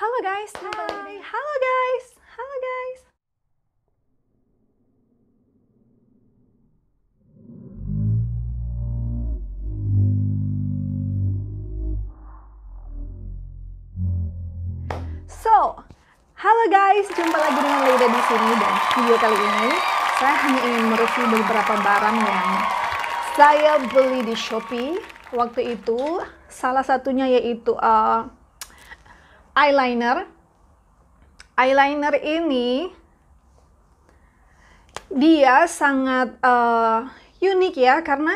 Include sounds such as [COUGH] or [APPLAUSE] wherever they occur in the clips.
Halo guys. Hai. Halo guys. Halo guys. So, halo guys, jumpa lagi dengan Leida di sini dan video kali ini saya hanya ingin mereview beberapa barang yang saya beli di Shopee waktu itu. Salah satunya yaitu uh, eyeliner. Eyeliner ini dia sangat uh, unik ya karena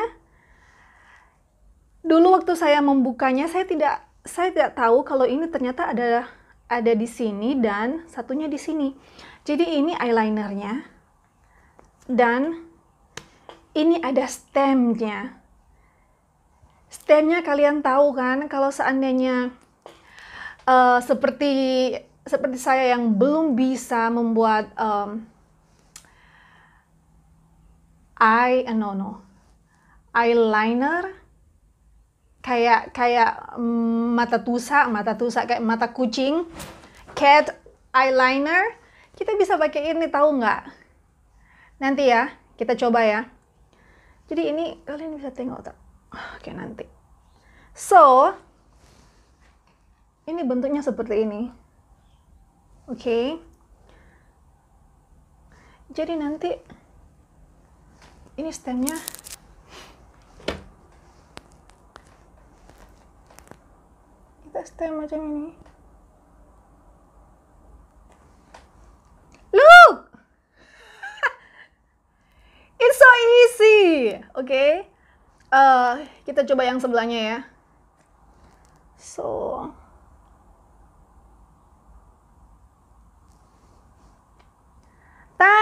dulu waktu saya membukanya saya tidak saya tidak tahu kalau ini ternyata ada ada di sini dan satunya di sini. Jadi ini eyelinernya dan ini ada stemnya. Stemnya kalian tahu kan kalau seandainya uh, seperti seperti saya yang belum bisa membuat um, eye eh, no no eyeliner kayak kayak mm, mata tusa mata tusa kayak mata kucing cat eyeliner kita bisa pakai ini tahu nggak nanti ya kita coba ya jadi ini kalian bisa tengok tak oke nanti so ini bentuknya seperti ini oke okay. jadi nanti ini stemnya kita stem macam ini look [LAUGHS] it's so easy oke okay? uh, eh, kita coba yang sebelahnya ya so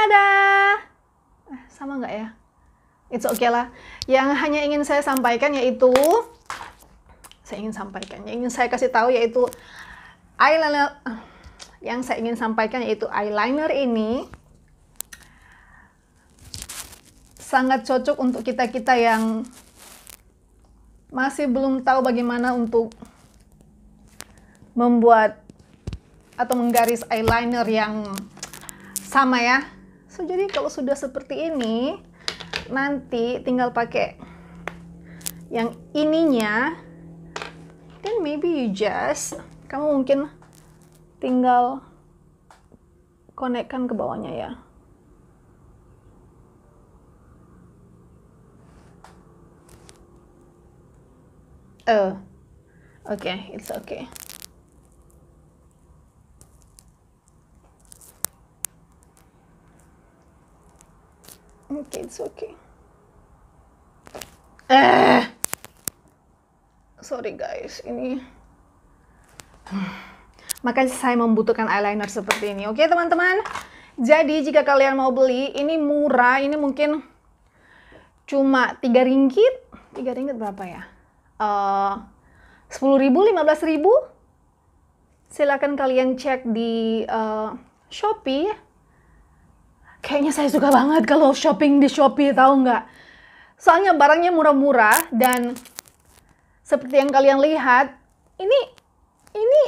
ada eh, Sama nggak ya? It's okay lah. Yang hanya ingin saya sampaikan yaitu saya ingin sampaikan, yang ingin saya kasih tahu yaitu eyeliner eh, yang saya ingin sampaikan yaitu eyeliner ini sangat cocok untuk kita-kita yang masih belum tahu bagaimana untuk membuat atau menggaris eyeliner yang sama ya So, jadi kalau sudah seperti ini, nanti tinggal pakai yang ininya. Then maybe you just, kamu mungkin tinggal konekkan ke bawahnya ya. Oh, eh, oke, okay, it's okay. Okay, it's okay. Eh. Sorry guys, ini makanya saya membutuhkan eyeliner seperti ini. Oke, okay, teman-teman. Jadi jika kalian mau beli, ini murah, ini mungkin cuma tiga ringgit. Tiga ringgit berapa ya? Eh, sepuluh ribu, lima belas ribu. Silahkan kalian cek di uh, Shopee Kayaknya saya suka banget kalau shopping di Shopee, tahu nggak? Soalnya barangnya murah-murah dan seperti yang kalian lihat, ini ini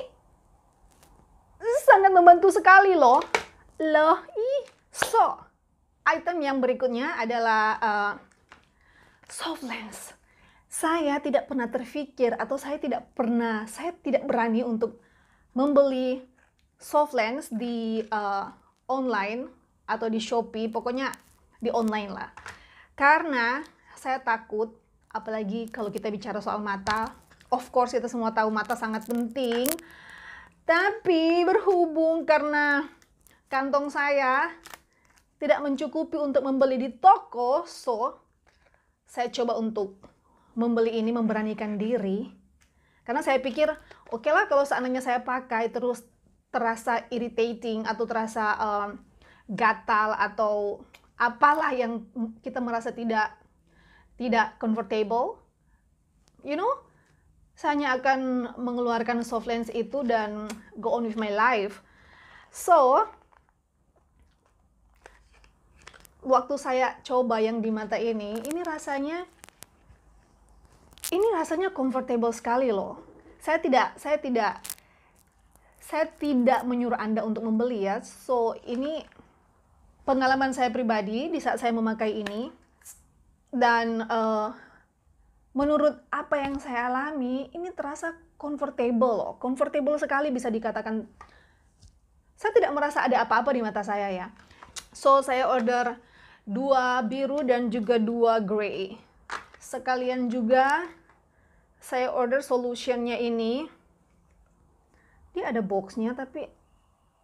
sangat membantu sekali loh. Loh, ih, so. Item yang berikutnya adalah uh, soft lens. Saya tidak pernah terpikir atau saya tidak pernah, saya tidak berani untuk membeli soft lens di uh, online atau di Shopee, pokoknya di online lah. Karena saya takut, apalagi kalau kita bicara soal mata, of course kita semua tahu mata sangat penting. Tapi berhubung karena kantong saya tidak mencukupi untuk membeli di toko, so saya coba untuk membeli ini memberanikan diri. Karena saya pikir, oke okay lah kalau seandainya saya pakai terus terasa irritating atau terasa um, gatal atau apalah yang kita merasa tidak tidak comfortable, you know, saya hanya akan mengeluarkan soft lens itu dan go on with my life. So, waktu saya coba yang di mata ini, ini rasanya ini rasanya comfortable sekali loh. Saya tidak saya tidak saya tidak menyuruh Anda untuk membeli ya. So, ini pengalaman saya pribadi di saat saya memakai ini dan uh, menurut apa yang saya alami ini terasa comfortable loh comfortable sekali bisa dikatakan saya tidak merasa ada apa-apa di mata saya ya so saya order dua biru dan juga dua grey sekalian juga saya order solutionnya ini dia ada boxnya tapi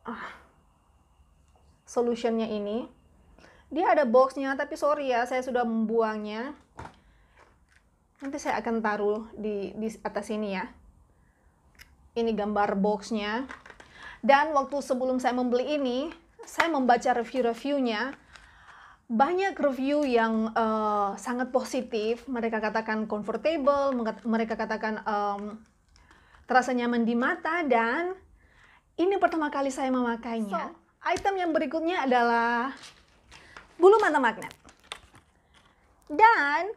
ah solutionnya ini dia ada boxnya tapi sorry ya saya sudah membuangnya nanti saya akan taruh di, di atas ini ya ini gambar boxnya dan waktu sebelum saya membeli ini saya membaca review-reviewnya banyak review yang uh, sangat positif mereka katakan comfortable mereka katakan um, terasa nyaman di mata dan ini pertama kali saya memakainya so, Item yang berikutnya adalah bulu mata magnet. Dan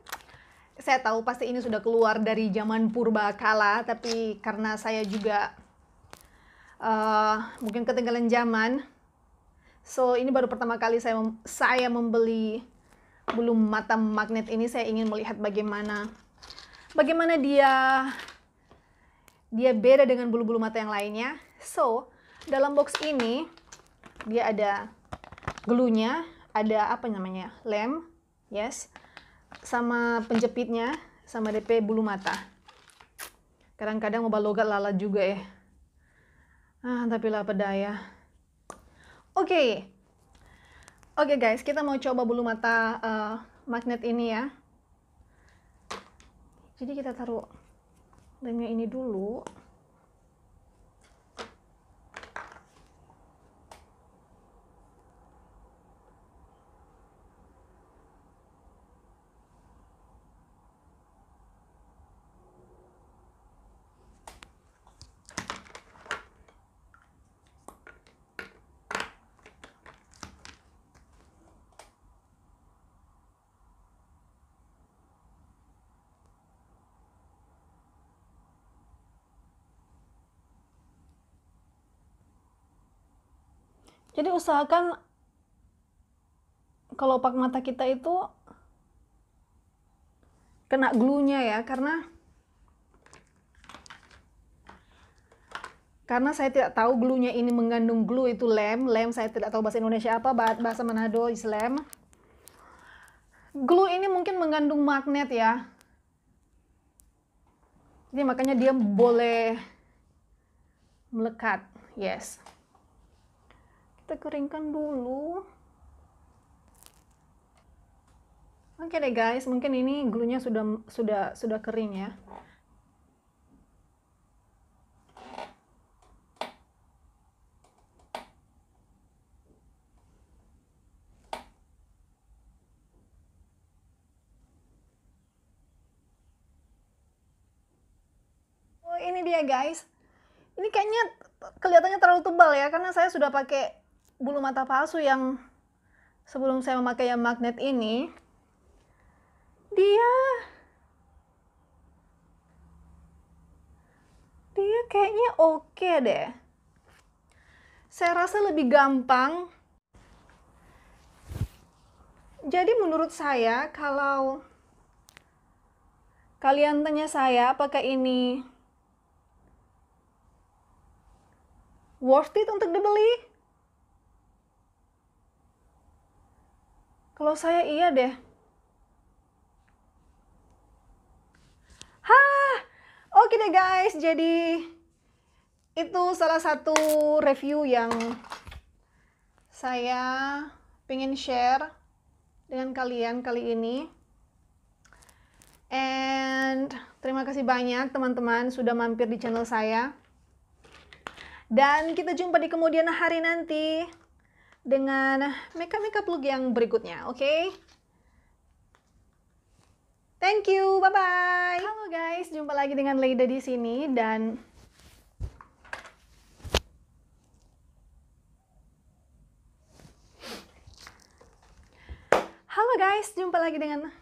saya tahu pasti ini sudah keluar dari zaman purba kala, tapi karena saya juga uh, mungkin ketinggalan zaman, so ini baru pertama kali saya mem saya membeli bulu mata magnet ini. Saya ingin melihat bagaimana bagaimana dia dia beda dengan bulu-bulu mata yang lainnya. So dalam box ini dia ada gelunya ada apa namanya lem yes sama penjepitnya sama DP bulu mata kadang-kadang mau balogat lalat juga ya ah tapi lah pedaya oke okay. oke okay, guys kita mau coba bulu mata uh, magnet ini ya jadi kita taruh lemnya ini dulu Jadi usahakan kelopak mata kita itu kena glue-nya ya karena karena saya tidak tahu glue-nya ini mengandung glue itu lem lem saya tidak tahu bahasa Indonesia apa bahasa Manado is lem glue ini mungkin mengandung magnet ya jadi makanya dia boleh melekat yes kita keringkan dulu oke okay deh guys mungkin ini glunya sudah sudah sudah kering ya oh, ini dia guys ini kayaknya kelihatannya terlalu tebal ya karena saya sudah pakai bulu mata palsu yang sebelum saya memakai yang magnet ini dia dia kayaknya oke okay deh saya rasa lebih gampang jadi menurut saya kalau kalian tanya saya apakah ini worth it untuk dibeli? Kalau saya iya deh. Hah, oke deh guys. Jadi itu salah satu review yang saya pingin share dengan kalian kali ini. And terima kasih banyak teman-teman sudah mampir di channel saya. Dan kita jumpa di kemudian hari nanti dengan makeup makeup look yang berikutnya, oke? Okay? Thank you, bye bye. Halo guys, jumpa lagi dengan Leida di sini dan Halo guys, jumpa lagi dengan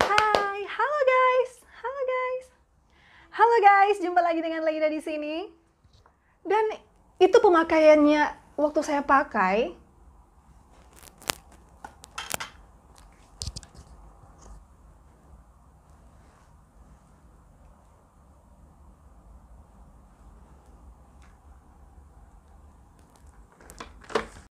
Hai, halo guys. Halo guys, jumpa lagi dengan Leida di sini. Dan itu pemakaiannya waktu saya pakai,